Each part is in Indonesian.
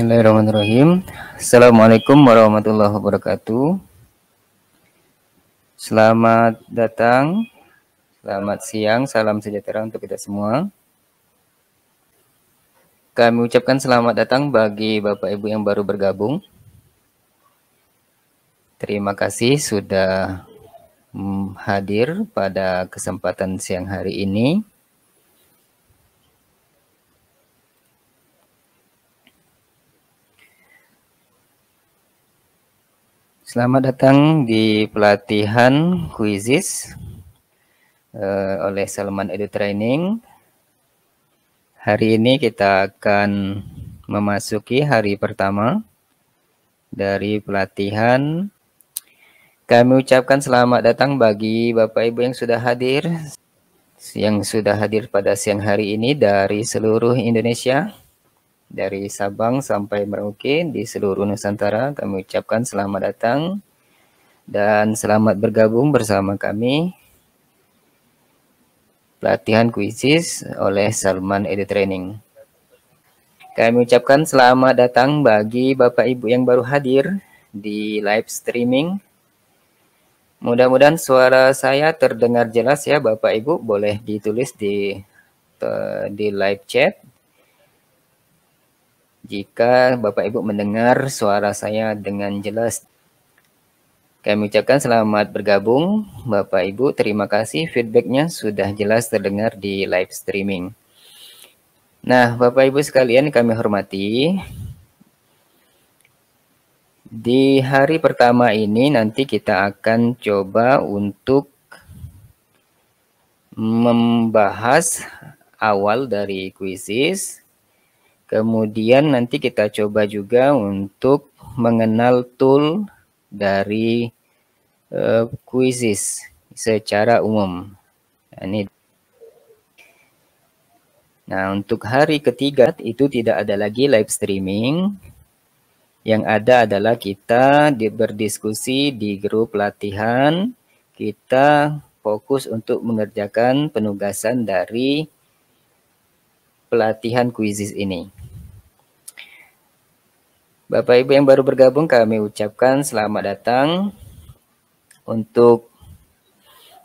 Bismillahirrahmanirrahim. Assalamualaikum warahmatullahi wabarakatuh. Selamat datang, selamat siang, salam sejahtera untuk kita semua. Kami ucapkan selamat datang bagi Bapak Ibu yang baru bergabung. Terima kasih sudah mm, hadir pada kesempatan siang hari ini. Selamat datang di pelatihan kuisis uh, eh, oleh Salman Edu Training. Hari ini kita akan memasuki hari pertama dari pelatihan. Kami ucapkan selamat datang bagi Bapak Ibu yang sudah hadir, yang sudah hadir pada siang hari ini dari seluruh Indonesia dari Sabang sampai Merauke di seluruh Nusantara. Kami ucapkan selamat datang dan selamat bergabung bersama kami pelatihan kuisis oleh Salman Edu Training. Kami ucapkan selamat datang bagi Bapak Ibu yang baru hadir di live streaming Mudah-mudahan suara saya terdengar jelas ya Bapak Ibu. Boleh ditulis di eh, di live chat. Jika Bapak Ibu mendengar suara saya dengan jelas, kami ucapkan selamat bergabung. Bapak Ibu, terima kasih feedbacknya sudah jelas terdengar di live streaming. Nah, Bapak Ibu sekalian kami hormati, di hari pertama ini nanti kita akan coba untuk membahas awal dari kuisis Kemudian nanti kita coba juga untuk mengenal tool dari uh, eh, quizzes secara umum. Nah, ini. Nah, untuk hari ketiga itu tidak ada lagi live streaming. Yang ada adalah kita di berdiskusi di grup latihan. Kita fokus untuk mengerjakan penugasan dari pelatihan kuisis ini. Bapak Ibu yang baru bergabung kami ucapkan selamat datang untuk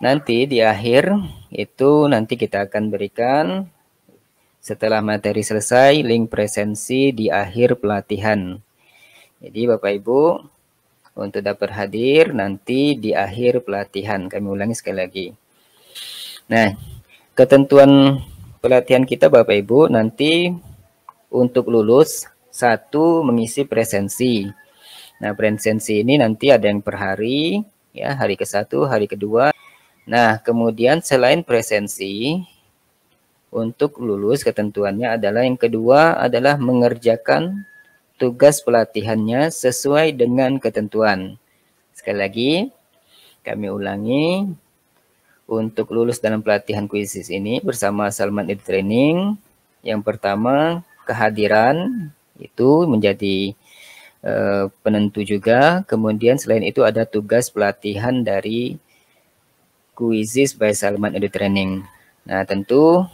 nanti di akhir itu nanti kita akan berikan setelah materi selesai link presensi di akhir pelatihan. Jadi Bapak Ibu untuk dapat hadir nanti di akhir pelatihan. Kami ulangi sekali lagi. Nah, ketentuan pelatihan kita Bapak Ibu nanti untuk lulus satu mengisi presensi. Nah, presensi ini nanti ada yang per hari, ya, hari ke satu, hari kedua. Nah, kemudian selain presensi, untuk lulus ketentuannya adalah yang kedua adalah mengerjakan tugas pelatihannya sesuai dengan ketentuan. Sekali lagi, kami ulangi untuk lulus dalam pelatihan kuisis ini bersama Salman Ed Training. Yang pertama, kehadiran itu menjadi uh, penentu juga. Kemudian selain itu ada tugas pelatihan dari kuisis by Salman Edu Training. Nah, tentu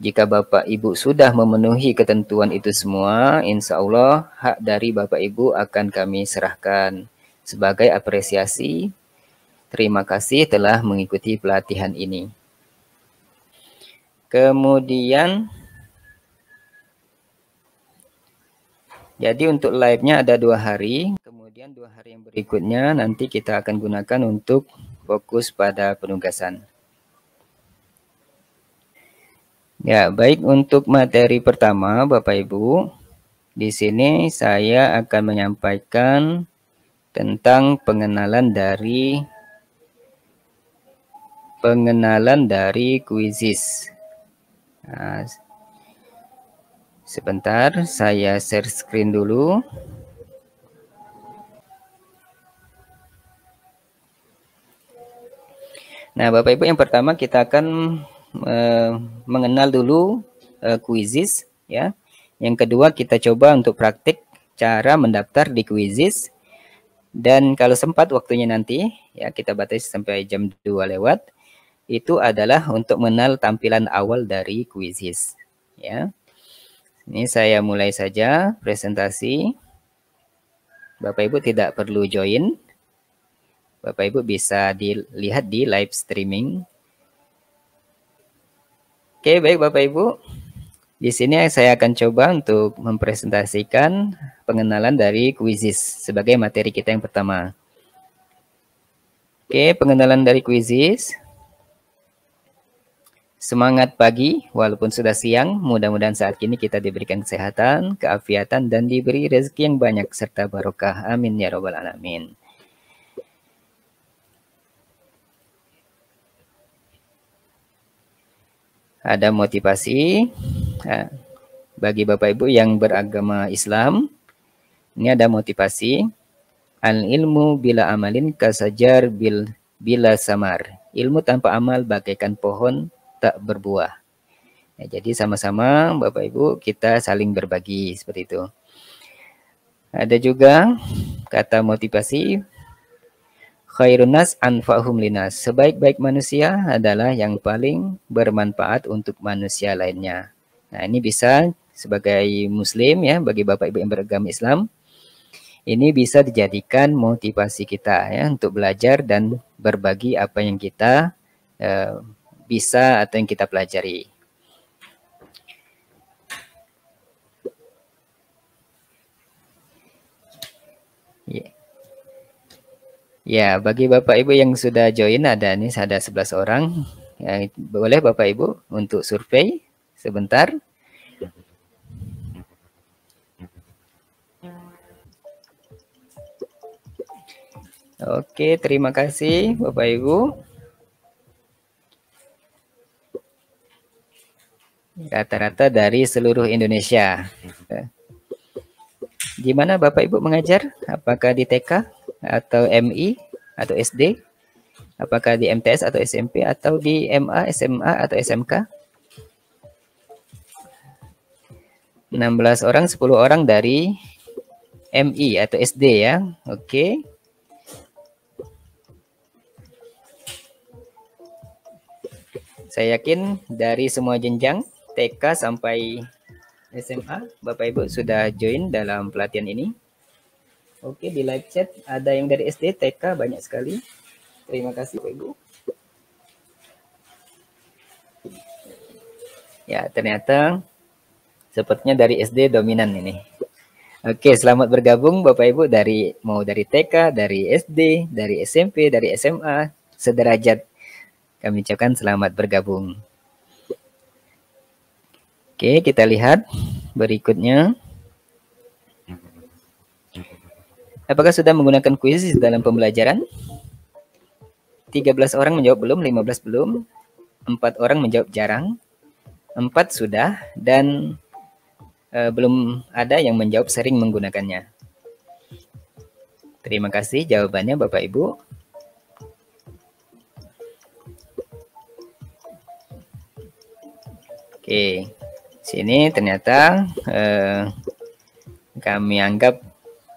jika Bapak Ibu sudah memenuhi ketentuan itu semua, insya Allah hak dari Bapak Ibu akan kami serahkan sebagai apresiasi. Terima kasih telah mengikuti pelatihan ini. Kemudian Jadi untuk live-nya ada dua hari, kemudian dua hari yang berikutnya nanti kita akan gunakan untuk fokus pada penugasan. Ya, baik untuk materi pertama Bapak Ibu, di sini saya akan menyampaikan tentang pengenalan dari pengenalan dari kuisis. Nah, Sebentar, saya share screen dulu. Nah, Bapak Ibu yang pertama kita akan uh, mengenal dulu uh, kuisis ya. Yang kedua kita coba untuk praktik cara mendaftar di kuisis. Dan kalau sempat waktunya nanti ya kita batasi sampai jam 2 lewat itu adalah untuk mengenal tampilan awal dari kuisis ya. Ini saya mulai saja presentasi. Bapak Ibu tidak perlu join. Bapak Ibu bisa dilihat di live streaming. Oke, baik Bapak Ibu. Di sini saya akan coba untuk mempresentasikan pengenalan dari kuisis sebagai materi kita yang pertama. Oke, pengenalan dari kuisis. Semangat pagi, walaupun sudah siang, mudah-mudahan saat ini kita diberikan kesehatan, keafiatan, dan diberi rezeki yang banyak serta barokah. Amin ya robbal alamin. Ada motivasi ya, bagi Bapak Ibu yang beragama Islam. Ini ada motivasi. Al ilmu bila amalin kasajar bil bila samar. Ilmu tanpa amal bagaikan pohon tak berbuah. Ya, jadi sama-sama Bapak Ibu kita saling berbagi seperti itu. Ada juga kata motivasi khairunas anfa'hum linas. Sebaik-baik manusia adalah yang paling bermanfaat untuk manusia lainnya. Nah, ini bisa sebagai muslim ya bagi Bapak Ibu yang beragama Islam ini bisa dijadikan motivasi kita ya untuk belajar dan berbagi apa yang kita eh, bisa atau yang kita pelajari. Iya. Ya, bagi Bapak Ibu yang sudah join ada ini ada 11 orang. Ya, boleh Bapak Ibu untuk survei sebentar. Oke, terima kasih Bapak Ibu. Ya. rata-rata dari seluruh Indonesia. Ya. Gimana Bapak Ibu mengajar? Apakah di TK atau MI atau SD? Apakah di MTS atau SMP atau di MA, SMA atau SMK? 16 orang, 10 orang dari MI atau SD ya. Oke. Okay. Saya yakin dari semua jenjang TK sampai SMA Bapak Ibu sudah join dalam pelatihan ini. Oke di live chat ada yang dari SD TK banyak sekali. Terima kasih Bapak Ibu. Ya ternyata sepertinya dari SD dominan ini. Oke, selamat bergabung Bapak Ibu dari mau dari TK, dari SD, dari SMP, dari SMA, sederajat. Kami ucapkan selamat bergabung. Oke, kita lihat berikutnya. Apakah sudah menggunakan kuis dalam pembelajaran? 13 orang menjawab belum, 15 belum, 4 orang menjawab jarang, 4 sudah, dan e, belum ada yang menjawab sering menggunakannya. Terima kasih jawabannya Bapak Ibu. Oke sini ternyata eh, kami anggap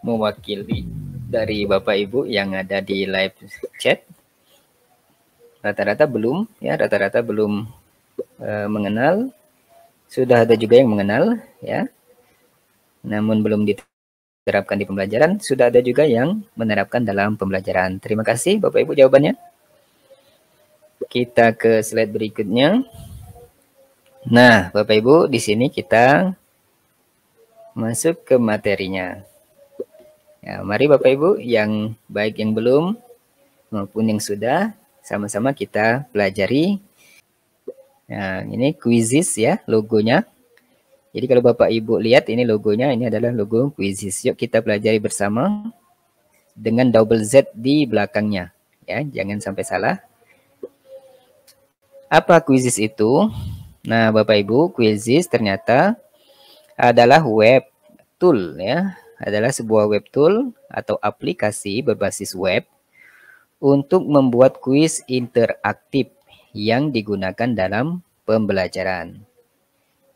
mewakili dari Bapak Ibu yang ada di live chat rata-rata belum ya rata-rata belum eh, mengenal sudah ada juga yang mengenal ya namun belum diterapkan di pembelajaran sudah ada juga yang menerapkan dalam pembelajaran terima kasih Bapak Ibu jawabannya kita ke slide berikutnya Nah, Bapak Ibu, di sini kita masuk ke materinya. Ya, mari Bapak Ibu yang baik yang belum maupun yang sudah sama-sama kita pelajari. Nah, ini quizzes ya logonya. Jadi kalau Bapak Ibu lihat ini logonya ini adalah logo quizzes. Yuk kita pelajari bersama dengan double Z di belakangnya ya, jangan sampai salah. Apa quizzes itu? Nah, Bapak Ibu, quizzes ternyata adalah web tool ya, adalah sebuah web tool atau aplikasi berbasis web untuk membuat kuis interaktif yang digunakan dalam pembelajaran.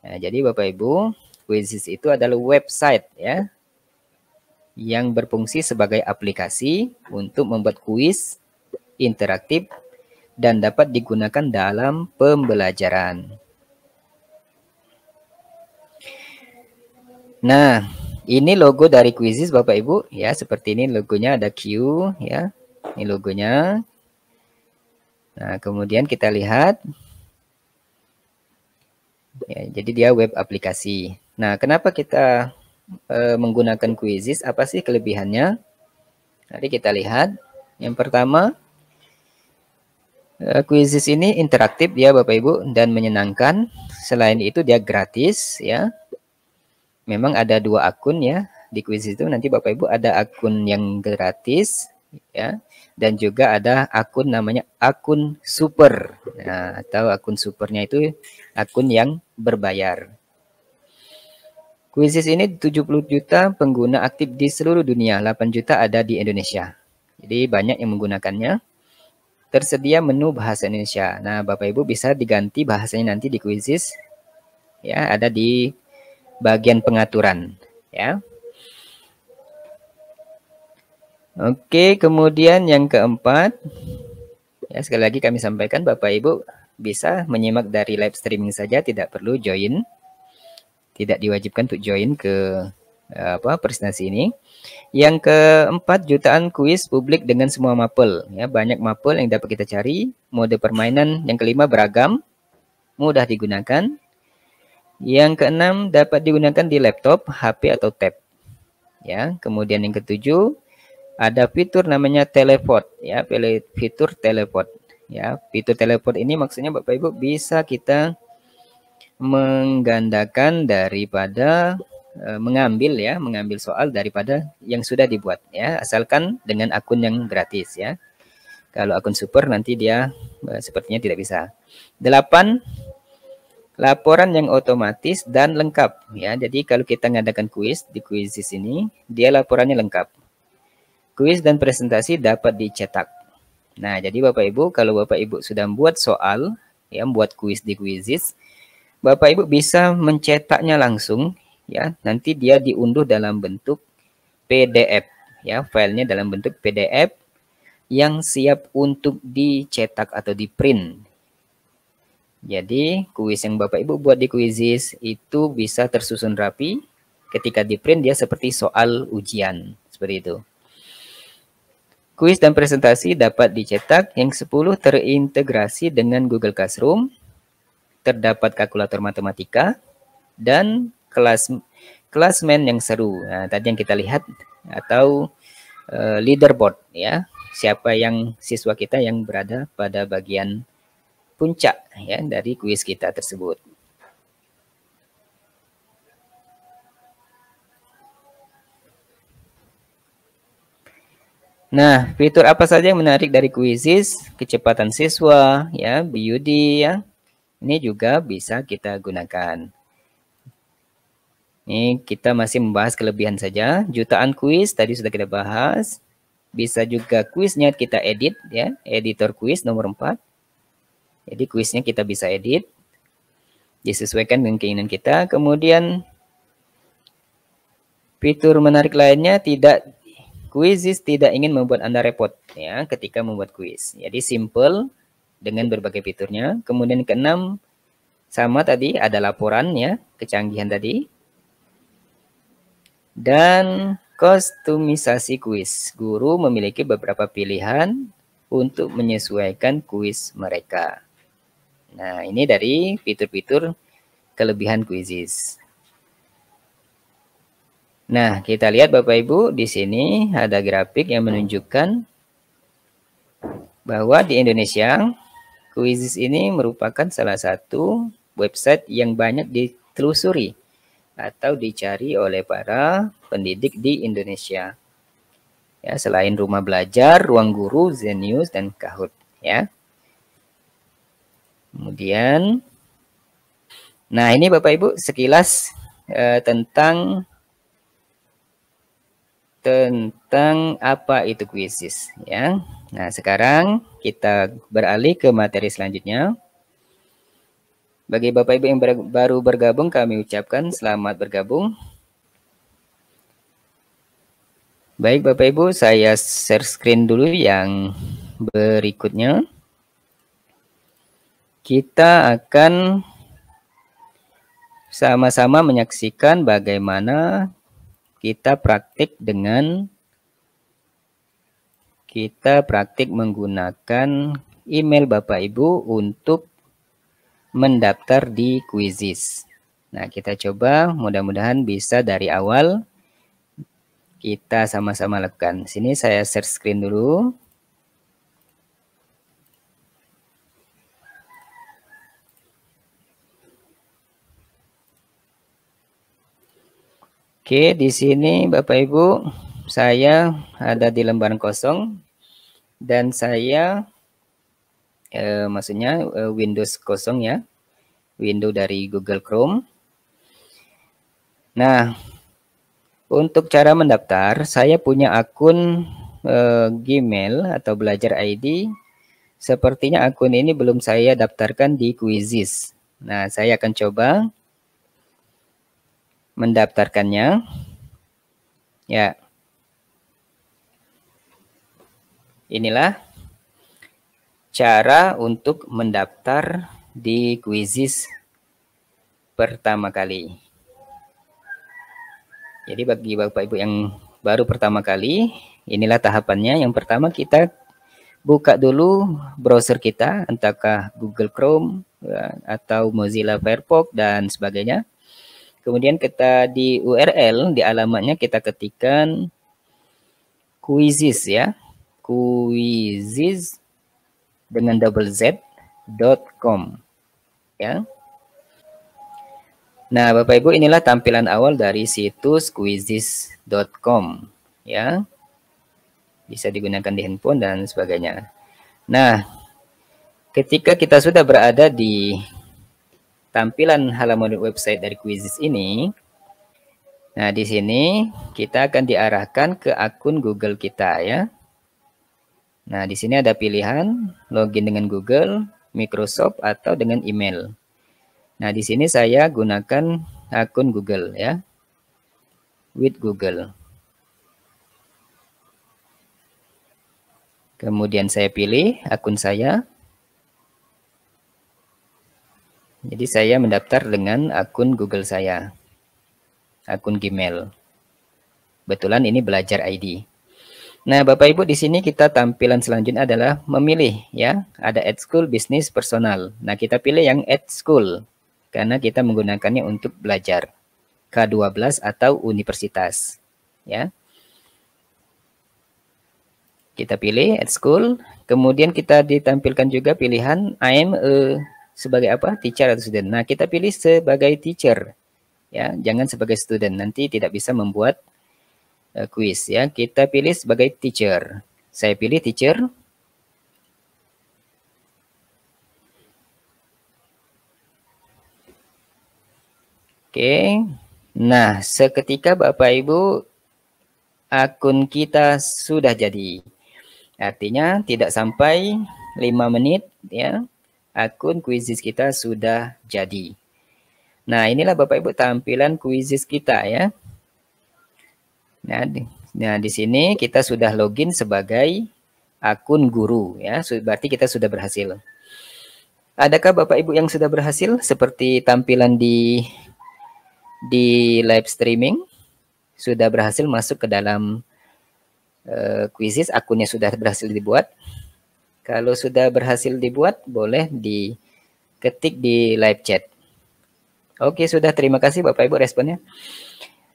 Nah, jadi Bapak Ibu, quizzes itu adalah website ya yang berfungsi sebagai aplikasi untuk membuat kuis interaktif dan dapat digunakan dalam pembelajaran. Nah, ini logo dari Quizzes Bapak Ibu ya, seperti ini logonya ada Q ya. Ini logonya. Nah, kemudian kita lihat ya, jadi dia web aplikasi. Nah, kenapa kita e, menggunakan Quizzes? Apa sih kelebihannya? Nanti kita lihat. Yang pertama, e, Quizzes ini interaktif ya Bapak Ibu dan menyenangkan. Selain itu dia gratis ya memang ada dua akun ya di kuis itu nanti Bapak Ibu ada akun yang gratis ya dan juga ada akun namanya akun super nah, atau akun supernya itu akun yang berbayar Kuisis ini 70 juta pengguna aktif di seluruh dunia, 8 juta ada di Indonesia. Jadi banyak yang menggunakannya. Tersedia menu bahasa Indonesia. Nah, Bapak Ibu bisa diganti bahasanya nanti di Kuisis. Ya, ada di bagian pengaturan ya. Oke, kemudian yang keempat ya sekali lagi kami sampaikan Bapak Ibu bisa menyimak dari live streaming saja tidak perlu join. Tidak diwajibkan untuk join ke eh, apa presentasi ini. Yang keempat jutaan kuis publik dengan semua mapel ya banyak mapel yang dapat kita cari mode permainan yang kelima beragam mudah digunakan yang keenam dapat digunakan di laptop, HP atau tab. Ya, kemudian yang ketujuh ada fitur namanya teleport ya, fitur teleport. Ya, fitur teleport ini maksudnya Bapak Ibu bisa kita menggandakan daripada e, mengambil ya, mengambil soal daripada yang sudah dibuat ya, asalkan dengan akun yang gratis ya. Kalau akun super nanti dia e, sepertinya tidak bisa. Delapan laporan yang otomatis dan lengkap ya. Jadi kalau kita mengadakan kuis di kuis ini, dia laporannya lengkap. Kuis dan presentasi dapat dicetak. Nah, jadi Bapak Ibu kalau Bapak Ibu sudah membuat soal ya, membuat kuis di Kuisis, Bapak Ibu bisa mencetaknya langsung ya. Nanti dia diunduh dalam bentuk PDF ya, filenya dalam bentuk PDF yang siap untuk dicetak atau di print jadi kuis yang Bapak Ibu buat di kuisis itu bisa tersusun rapi. Ketika di print dia seperti soal ujian, seperti itu. Kuis dan presentasi dapat dicetak yang 10 terintegrasi dengan Google Classroom, terdapat kalkulator matematika, dan kelas kelasmen yang seru. Nah, tadi yang kita lihat atau uh, leaderboard ya, siapa yang siswa kita yang berada pada bagian puncak ya dari kuis kita tersebut. Nah, fitur apa saja yang menarik dari kuisis? Kecepatan siswa, ya, BUD, ya. Ini juga bisa kita gunakan. Ini kita masih membahas kelebihan saja. Jutaan kuis tadi sudah kita bahas. Bisa juga kuisnya kita edit, ya. Editor kuis nomor 4. Jadi kuisnya kita bisa edit, disesuaikan dengan keinginan kita. Kemudian fitur menarik lainnya tidak kuisis tidak ingin membuat Anda repot ya ketika membuat kuis. Jadi simple dengan berbagai fiturnya. Kemudian keenam sama tadi ada laporan ya, kecanggihan tadi. Dan kostumisasi kuis. Guru memiliki beberapa pilihan untuk menyesuaikan kuis mereka. Nah, ini dari fitur-fitur kelebihan Quizzes. Nah, kita lihat Bapak Ibu di sini ada grafik yang menunjukkan bahwa di Indonesia Quizzes ini merupakan salah satu website yang banyak ditelusuri atau dicari oleh para pendidik di Indonesia. Ya, selain rumah belajar, ruang guru, Zenius, dan Kahoot. Ya, Kemudian, nah ini Bapak Ibu sekilas eh, tentang tentang apa itu kuisis ya. Nah sekarang kita beralih ke materi selanjutnya. Bagi Bapak Ibu yang ber baru bergabung kami ucapkan selamat bergabung. Baik Bapak Ibu, saya share screen dulu yang berikutnya kita akan sama-sama menyaksikan bagaimana kita praktik dengan kita praktik menggunakan email Bapak Ibu untuk mendaftar di Quizzes. Nah, kita coba mudah-mudahan bisa dari awal kita sama-sama lakukan. Sini saya share screen dulu. Oke, di sini Bapak Ibu, saya ada di lembaran kosong dan saya eh, maksudnya eh, Windows kosong ya. Window dari Google Chrome. Nah, untuk cara mendaftar, saya punya akun eh, Gmail atau Belajar ID. Sepertinya akun ini belum saya daftarkan di Quizzes. Nah, saya akan coba mendaftarkannya. Ya. Inilah cara untuk mendaftar di kuisis pertama kali. Jadi bagi Bapak Ibu yang baru pertama kali, inilah tahapannya. Yang pertama kita buka dulu browser kita, entahkah Google Chrome ya, atau Mozilla Firefox dan sebagainya. Kemudian kita di URL, di alamatnya kita ketikkan quizzes ya. Quizzes dengan double Z dot com ya. Nah, Bapak Ibu inilah tampilan awal dari situs quizzes.com ya. Bisa digunakan di handphone dan sebagainya. Nah, ketika kita sudah berada di tampilan halaman website dari Quizzes ini, nah di sini kita akan diarahkan ke akun Google kita ya. Nah di sini ada pilihan login dengan Google, Microsoft atau dengan email. Nah di sini saya gunakan akun Google ya, with Google. Kemudian saya pilih akun saya. Jadi saya mendaftar dengan akun Google saya, akun Gmail. Kebetulan ini belajar ID. Nah, Bapak Ibu di sini kita tampilan selanjutnya adalah memilih ya. Ada at school, bisnis, personal. Nah, kita pilih yang at school karena kita menggunakannya untuk belajar. K12 atau universitas. Ya. Kita pilih at school, kemudian kita ditampilkan juga pilihan I am a e sebagai apa? Teacher atau student. Nah, kita pilih sebagai teacher. Ya, jangan sebagai student. Nanti tidak bisa membuat uh, quiz ya. Kita pilih sebagai teacher. Saya pilih teacher. Oke. Okay. Nah, seketika Bapak Ibu akun kita sudah jadi. Artinya tidak sampai 5 menit ya akun kuisis kita sudah jadi. Nah, inilah Bapak Ibu tampilan kuisis kita ya. Nah, di, nah, di sini kita sudah login sebagai akun guru ya. Berarti kita sudah berhasil. Adakah Bapak Ibu yang sudah berhasil seperti tampilan di di live streaming? Sudah berhasil masuk ke dalam uh, akunnya sudah berhasil dibuat. Kalau sudah berhasil dibuat, boleh diketik di live chat. Oke, sudah. Terima kasih Bapak Ibu responnya.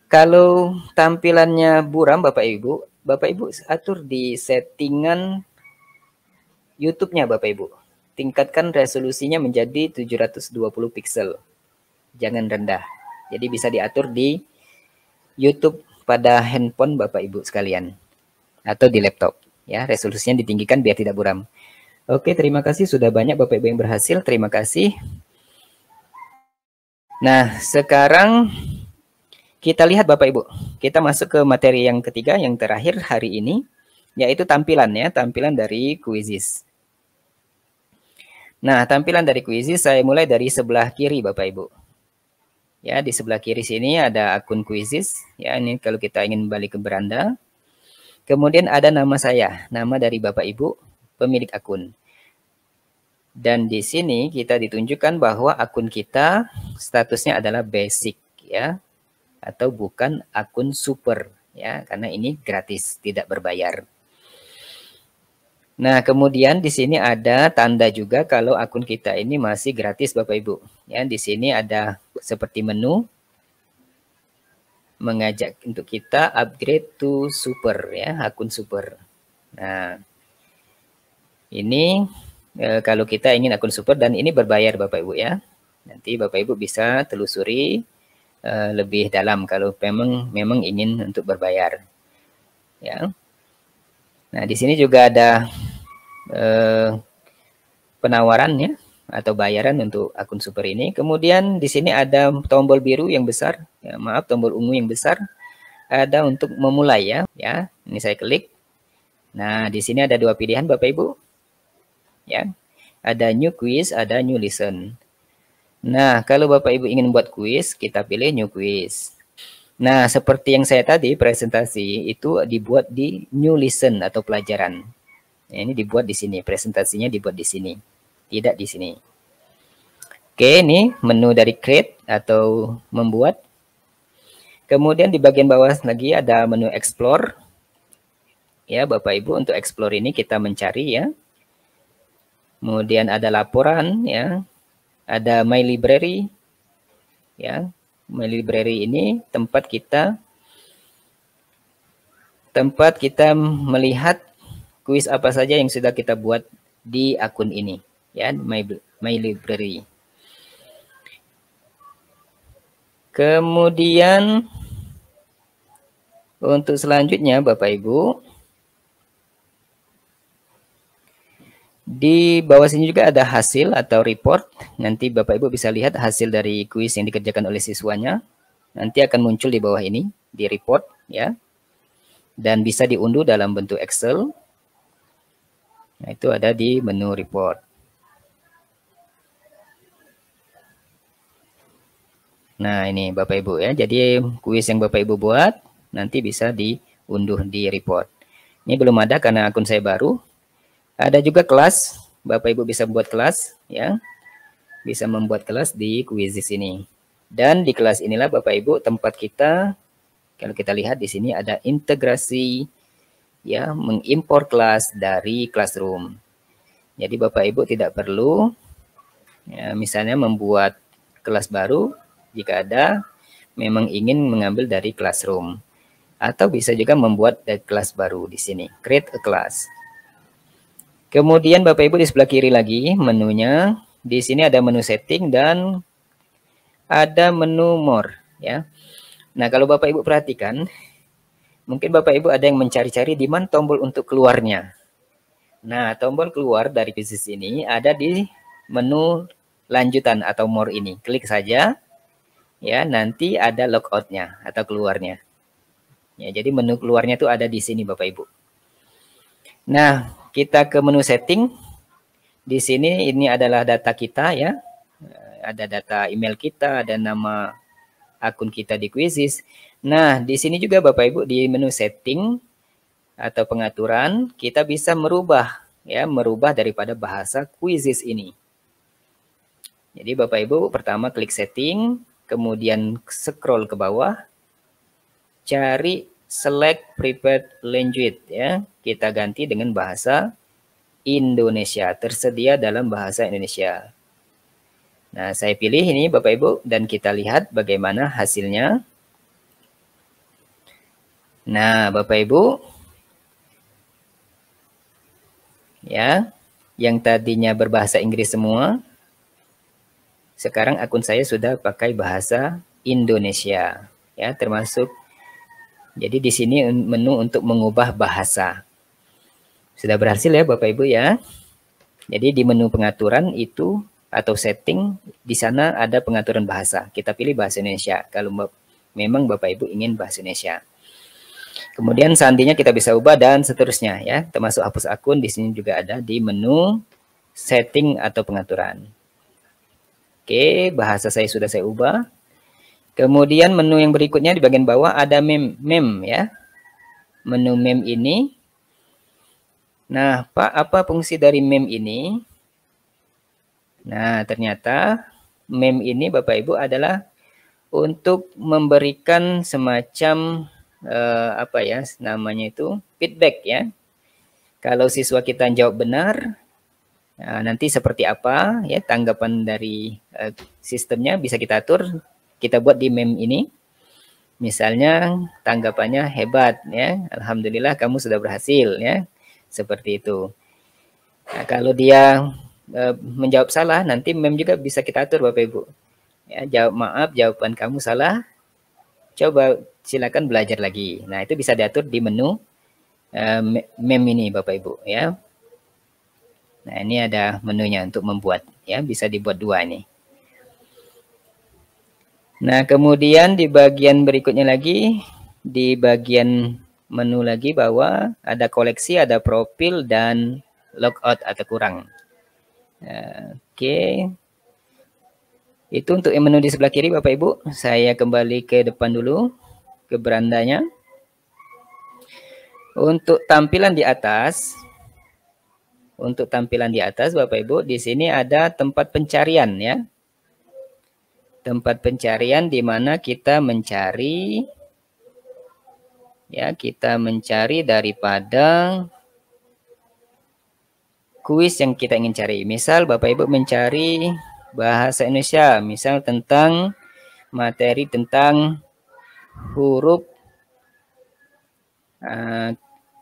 Kalau tampilannya buram Bapak Ibu, Bapak Ibu atur di settingan YouTube-nya Bapak Ibu. Tingkatkan resolusinya menjadi 720 pixel. Jangan rendah. Jadi bisa diatur di YouTube pada handphone Bapak Ibu sekalian atau di laptop ya resolusinya ditinggikan biar tidak buram. Oke, terima kasih sudah banyak Bapak Ibu yang berhasil. Terima kasih. Nah, sekarang kita lihat Bapak Ibu. Kita masuk ke materi yang ketiga yang terakhir hari ini yaitu tampilan ya, tampilan dari kuisis. Nah, tampilan dari kuisis saya mulai dari sebelah kiri Bapak Ibu. Ya, di sebelah kiri sini ada akun kuisis. Ya, ini kalau kita ingin balik ke beranda. Kemudian ada nama saya, nama dari Bapak Ibu pemilik akun. Dan di sini kita ditunjukkan bahwa akun kita statusnya adalah basic ya atau bukan akun super ya karena ini gratis tidak berbayar. Nah, kemudian di sini ada tanda juga kalau akun kita ini masih gratis Bapak Ibu. Ya, di sini ada seperti menu mengajak untuk kita upgrade to super ya, akun super. Nah, ini e, kalau kita ingin akun super dan ini berbayar Bapak Ibu ya. Nanti Bapak Ibu bisa telusuri e, lebih dalam kalau memang memang ingin untuk berbayar. Ya. Nah, di sini juga ada e, penawaran ya atau bayaran untuk akun super ini. Kemudian di sini ada tombol biru yang besar, ya, maaf tombol ungu yang besar ada untuk memulai ya. Ya, ini saya klik. Nah, di sini ada dua pilihan Bapak Ibu. Ya. Ada new quiz, ada new listen. Nah, kalau Bapak Ibu ingin buat quiz, kita pilih new quiz. Nah, seperti yang saya tadi presentasi itu dibuat di new listen atau pelajaran. ini dibuat di sini, presentasinya dibuat di sini tidak di sini. Oke, ini menu dari create atau membuat. Kemudian di bagian bawah lagi ada menu explore. Ya, Bapak Ibu untuk explore ini kita mencari ya. Kemudian ada laporan ya. Ada my library. Ya, my library ini tempat kita tempat kita melihat kuis apa saja yang sudah kita buat di akun ini yeah, anu, my, my library. Kemudian untuk selanjutnya Bapak Ibu di bawah sini juga ada hasil atau report. Nanti Bapak Ibu bisa lihat hasil dari kuis yang dikerjakan oleh siswanya. Nanti akan muncul di bawah ini di report ya. Dan bisa diunduh dalam bentuk Excel. Nah, itu ada di menu report. Nah, ini Bapak Ibu ya. Jadi kuis yang Bapak Ibu buat nanti bisa diunduh di report. Ini belum ada karena akun saya baru. Ada juga kelas, Bapak Ibu bisa buat kelas ya. Bisa membuat kelas di kuis di sini. Dan di kelas inilah Bapak Ibu tempat kita kalau kita lihat di sini ada integrasi ya mengimpor kelas dari Classroom. Jadi Bapak Ibu tidak perlu ya, misalnya membuat kelas baru jika ada memang ingin mengambil dari classroom. Atau bisa juga membuat kelas baru di sini, create a class. Kemudian Bapak Ibu di sebelah kiri lagi menunya. Di sini ada menu setting dan ada menu more ya. Nah, kalau Bapak Ibu perhatikan, mungkin Bapak Ibu ada yang mencari-cari di mana tombol untuk keluarnya. Nah, tombol keluar dari bisnis ini ada di menu lanjutan atau more ini. Klik saja ya nanti ada logoutnya atau keluarnya. Ya, jadi menu keluarnya tuh ada di sini Bapak Ibu. Nah, kita ke menu setting. Di sini ini adalah data kita ya. Ada data email kita, ada nama akun kita di Quizzes. Nah, di sini juga Bapak Ibu di menu setting atau pengaturan kita bisa merubah ya, merubah daripada bahasa Quizzes ini. Jadi Bapak Ibu pertama klik setting, kemudian scroll ke bawah, cari select prepared language ya. Kita ganti dengan bahasa Indonesia, tersedia dalam bahasa Indonesia. Nah, saya pilih ini Bapak Ibu dan kita lihat bagaimana hasilnya. Nah, Bapak Ibu ya, yang tadinya berbahasa Inggris semua sekarang akun saya sudah pakai bahasa Indonesia, ya termasuk. Jadi di sini menu untuk mengubah bahasa. Sudah berhasil ya Bapak Ibu ya. Jadi di menu pengaturan itu atau setting di sana ada pengaturan bahasa. Kita pilih bahasa Indonesia kalau memang Bapak Ibu ingin bahasa Indonesia. Kemudian sandinya kita bisa ubah dan seterusnya ya, termasuk hapus akun di sini juga ada di menu setting atau pengaturan. Oke, bahasa saya sudah saya ubah. Kemudian menu yang berikutnya di bagian bawah ada mem, mem ya. Menu mem ini. Nah, Pak, apa fungsi dari mem ini? Nah, ternyata mem ini Bapak Ibu adalah untuk memberikan semacam eh, apa ya namanya itu feedback ya. Kalau siswa kita jawab benar, Eh, nanti seperti apa ya tanggapan dari uh, sistemnya bisa kita atur kita buat di meme ini misalnya tanggapannya hebat ya alhamdulillah kamu sudah berhasil ya seperti itu nah, kalau dia uh, menjawab salah nanti meme juga bisa kita atur bapak ibu ya jawab maaf jawaban kamu salah coba silakan belajar lagi nah itu bisa diatur di menu uh, meme ini bapak ibu ya Nah, ini ada menunya untuk membuat ya, bisa dibuat dua ini. Nah, kemudian di bagian berikutnya lagi di bagian menu lagi bahwa ada koleksi, ada profil dan logout atau kurang. Oke. Okay. Itu untuk yang menu di sebelah kiri Bapak Ibu. Saya kembali ke depan dulu ke berandanya. Untuk tampilan di atas untuk tampilan di atas Bapak Ibu, di sini ada tempat pencarian ya. Tempat pencarian di mana kita mencari ya, kita mencari daripada kuis yang kita ingin cari. Misal Bapak Ibu mencari bahasa Indonesia, misal tentang materi tentang huruf uh,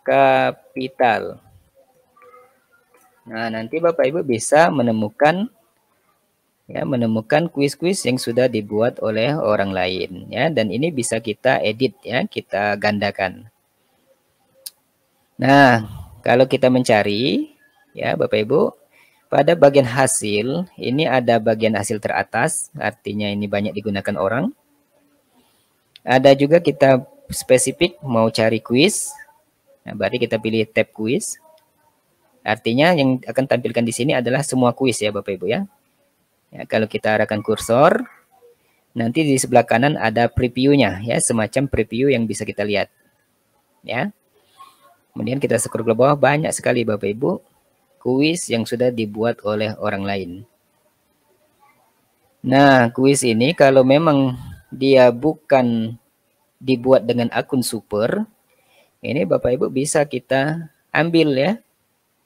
kapital. Nah, nanti Bapak Ibu bisa menemukan ya menemukan kuis-kuis yang sudah dibuat oleh orang lain ya dan ini bisa kita edit ya, kita gandakan. Nah, kalau kita mencari ya Bapak Ibu pada bagian hasil ini ada bagian hasil teratas artinya ini banyak digunakan orang. Ada juga kita spesifik mau cari kuis. Nah, berarti kita pilih tab kuis. Artinya yang akan tampilkan di sini adalah semua kuis ya Bapak Ibu ya. ya kalau kita arahkan kursor, nanti di sebelah kanan ada previewnya ya, semacam preview yang bisa kita lihat. Ya. Kemudian kita scroll ke bawah banyak sekali Bapak Ibu kuis yang sudah dibuat oleh orang lain. Nah, kuis ini kalau memang dia bukan dibuat dengan akun super, ini Bapak Ibu bisa kita ambil ya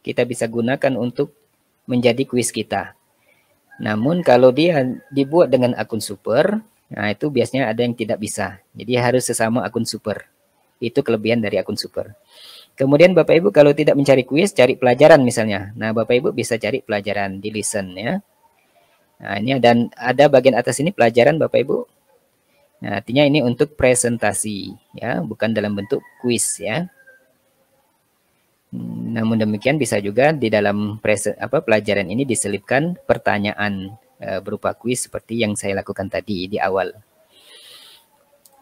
kita bisa gunakan untuk menjadi kuis kita. Namun kalau dia dibuat dengan akun super, nah itu biasanya ada yang tidak bisa. Jadi harus sesama akun super. Itu kelebihan dari akun super. Kemudian Bapak Ibu kalau tidak mencari kuis, cari pelajaran misalnya. Nah Bapak Ibu bisa cari pelajaran di listen ya. Nah ini dan ada bagian atas ini pelajaran Bapak Ibu. Nah artinya ini untuk presentasi ya, bukan dalam bentuk kuis ya. Hmm, namun demikian bisa juga di dalam prese, apa, pelajaran ini diselipkan pertanyaan e, berupa kuis seperti yang saya lakukan tadi di awal.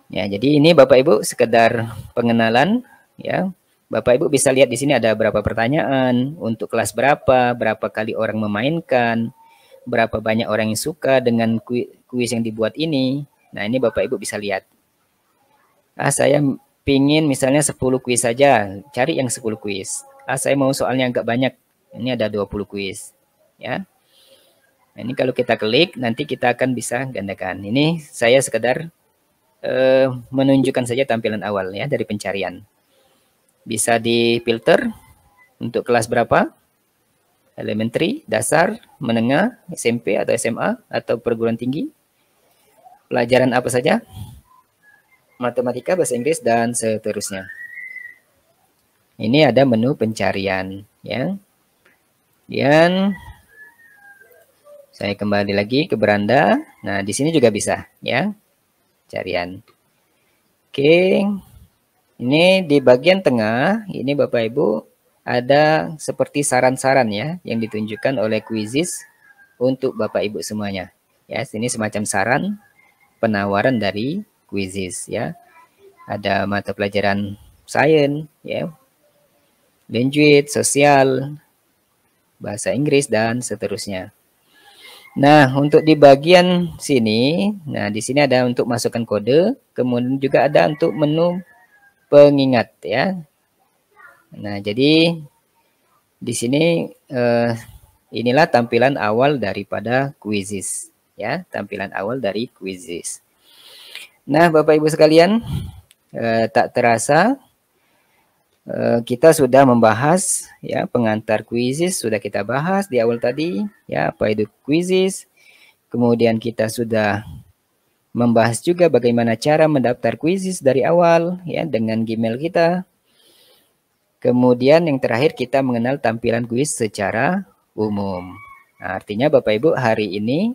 Ya, jadi ini Bapak Ibu sekedar pengenalan ya. Bapak Ibu bisa lihat di sini ada berapa pertanyaan, untuk kelas berapa, berapa kali orang memainkan, berapa banyak orang yang suka dengan kuis yang dibuat ini. Nah, ini Bapak Ibu bisa lihat. Ah, saya pingin misalnya 10 kuis saja, cari yang 10 kuis. Ah, saya mau soalnya agak banyak. Ini ada 20 kuis. Ya. Nah, ini kalau kita klik, nanti kita akan bisa gandakan. Ini saya sekedar eh, menunjukkan saja tampilan awal ya dari pencarian. Bisa di filter untuk kelas berapa, elementary, dasar, menengah, SMP atau SMA, atau perguruan tinggi. Pelajaran apa saja matematika, bahasa Inggris, dan seterusnya. Ini ada menu pencarian. Ya. Kemudian saya kembali lagi ke beranda. Nah, di sini juga bisa ya carian. Oke. Ini di bagian tengah, ini Bapak Ibu ada seperti saran-saran ya yang ditunjukkan oleh Quizzes untuk Bapak Ibu semuanya. Ya, ini semacam saran penawaran dari quizzes ya. Ada mata pelajaran sains ya. Language, sosial, bahasa Inggris dan seterusnya. Nah, untuk di bagian sini, nah di sini ada untuk masukkan kode, kemudian juga ada untuk menu pengingat ya. Nah, jadi di sini eh, inilah tampilan awal daripada quizzes ya, tampilan awal dari quizzes. Nah, Bapak Ibu sekalian, eh, tak terasa eh, kita sudah membahas ya pengantar kuisis sudah kita bahas di awal tadi ya apa itu kuisis. Kemudian kita sudah membahas juga bagaimana cara mendaftar kuisis dari awal ya dengan Gmail kita. Kemudian yang terakhir kita mengenal tampilan kuis secara umum. Nah, artinya Bapak Ibu hari ini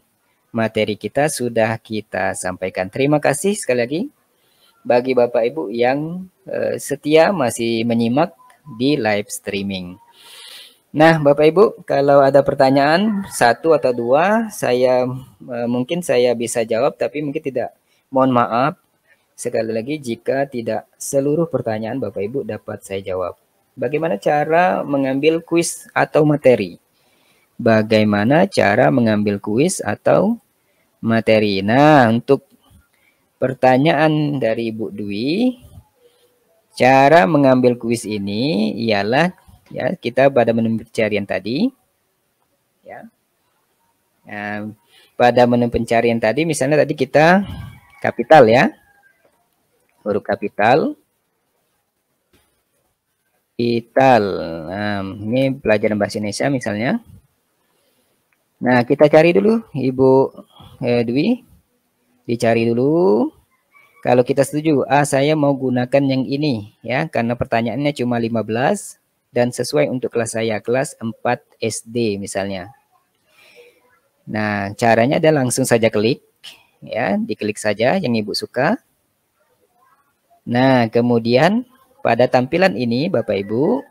materi kita sudah kita sampaikan. Terima kasih sekali lagi bagi Bapak Ibu yang eh, setia masih menyimak di live streaming. Nah, Bapak Ibu, kalau ada pertanyaan satu atau dua, saya eh, mungkin saya bisa jawab, tapi mungkin tidak. Mohon maaf sekali lagi jika tidak seluruh pertanyaan Bapak Ibu dapat saya jawab. Bagaimana cara mengambil kuis atau materi? bagaimana cara mengambil kuis atau materi. Nah, untuk pertanyaan dari Ibu Dwi, cara mengambil kuis ini ialah ya kita pada menu pencarian tadi ya. Nah, pada menu pencarian tadi misalnya tadi kita kapital ya. Huruf kapital kapital. Nah, ini pelajaran bahasa Indonesia misalnya. Nah, kita cari dulu Ibu eh, Dwi. Dicari dulu. Kalau kita setuju, ah saya mau gunakan yang ini ya, karena pertanyaannya cuma 15 dan sesuai untuk kelas saya kelas 4 SD misalnya. Nah, caranya ada langsung saja klik ya, diklik saja yang Ibu suka. Nah, kemudian pada tampilan ini Bapak Ibu,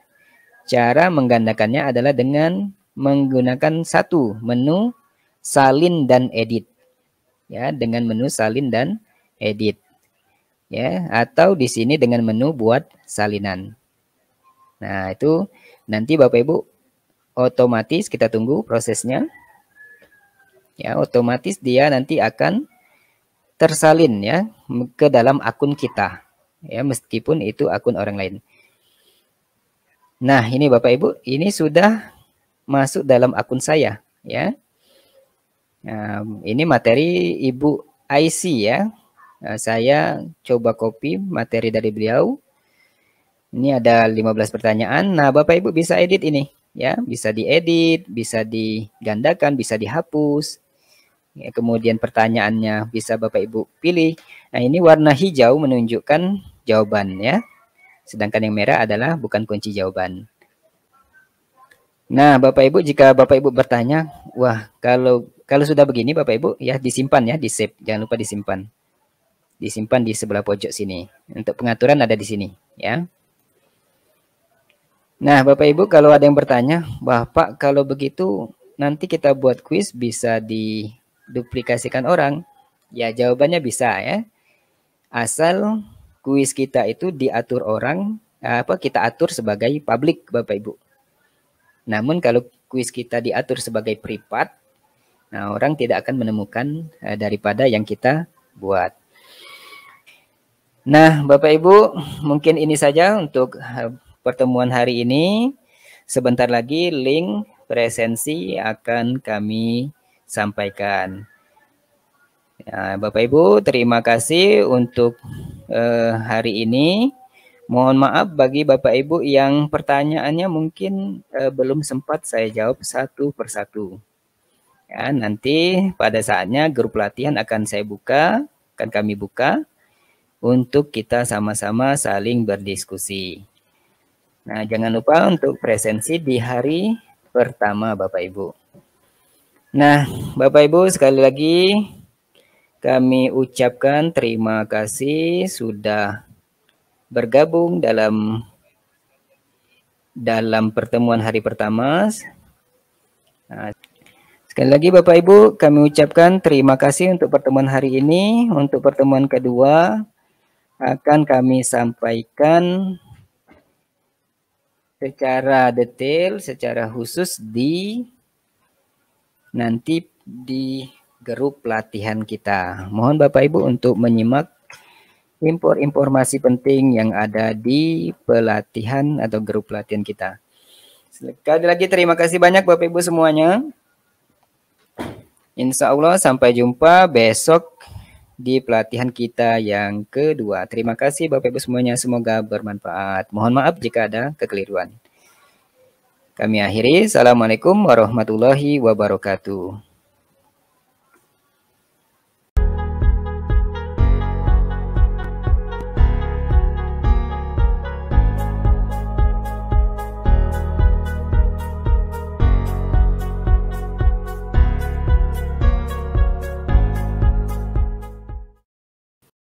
cara menggandakannya adalah dengan menggunakan satu menu salin dan edit ya dengan menu salin dan edit ya atau di sini dengan menu buat salinan nah itu nanti bapak ibu otomatis kita tunggu prosesnya ya otomatis dia nanti akan tersalin ya ke dalam akun kita ya meskipun itu akun orang lain nah ini bapak ibu ini sudah masuk dalam akun saya ya. um, ini materi Ibu IC ya. Nah, saya coba copy materi dari beliau. Ini ada 15 pertanyaan. Nah, Bapak Ibu bisa edit ini ya, bisa diedit, bisa digandakan, bisa dihapus. Ya, kemudian pertanyaannya bisa Bapak Ibu pilih. Nah, ini warna hijau menunjukkan jawaban ya. Sedangkan yang merah adalah bukan kunci jawaban. Nah, Bapak Ibu jika Bapak Ibu bertanya, wah kalau kalau sudah begini Bapak Ibu ya disimpan ya, di save. Jangan lupa disimpan. Disimpan di sebelah pojok sini. Untuk pengaturan ada di sini, ya. Nah, Bapak Ibu kalau ada yang bertanya, Bapak kalau begitu nanti kita buat quiz, bisa diduplikasikan orang. Ya, jawabannya bisa ya. Asal kuis kita itu diatur orang eh, apa kita atur sebagai publik Bapak Ibu namun kalau kuis kita diatur sebagai privat, nah orang tidak akan menemukan eh, daripada yang kita buat. Nah, Bapak Ibu, mungkin ini saja untuk eh, pertemuan hari ini. Sebentar lagi link presensi akan kami sampaikan. Ya, Bapak Ibu, terima kasih untuk eh, hari ini. Mohon maaf bagi Bapak Ibu yang pertanyaannya mungkin eh, belum sempat saya jawab satu persatu. Ya, nanti pada saatnya grup latihan akan saya buka, akan kami buka untuk kita sama-sama saling berdiskusi. Nah, jangan lupa untuk presensi di hari pertama Bapak Ibu. Nah, Bapak Ibu sekali lagi kami ucapkan terima kasih sudah bergabung dalam dalam pertemuan hari pertama. Nah, sekali lagi Bapak Ibu kami ucapkan terima kasih untuk pertemuan hari ini. Untuk pertemuan kedua akan kami sampaikan secara detail, secara khusus di nanti di grup pelatihan kita. Mohon Bapak Ibu untuk menyimak impor informasi penting yang ada di pelatihan atau grup pelatihan kita. Sekali lagi terima kasih banyak Bapak Ibu semuanya. Insya Allah sampai jumpa besok di pelatihan kita yang kedua. Terima kasih Bapak Ibu semuanya, semoga bermanfaat. Mohon maaf jika ada kekeliruan. Kami akhiri, Assalamualaikum warahmatullahi wabarakatuh.